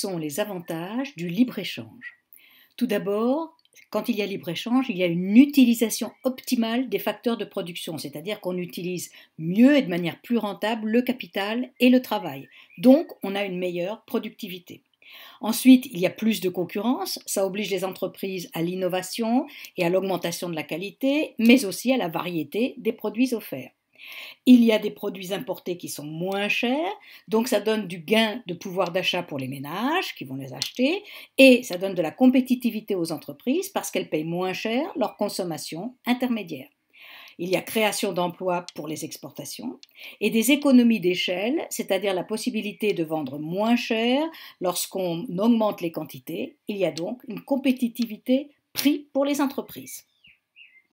sont les avantages du libre-échange. Tout d'abord, quand il y a libre-échange, il y a une utilisation optimale des facteurs de production, c'est-à-dire qu'on utilise mieux et de manière plus rentable le capital et le travail. Donc, on a une meilleure productivité. Ensuite, il y a plus de concurrence, ça oblige les entreprises à l'innovation et à l'augmentation de la qualité, mais aussi à la variété des produits offerts. Il y a des produits importés qui sont moins chers, donc ça donne du gain de pouvoir d'achat pour les ménages qui vont les acheter, et ça donne de la compétitivité aux entreprises parce qu'elles payent moins cher leur consommation intermédiaire. Il y a création d'emplois pour les exportations et des économies d'échelle, c'est-à-dire la possibilité de vendre moins cher lorsqu'on augmente les quantités. Il y a donc une compétitivité prix pour les entreprises.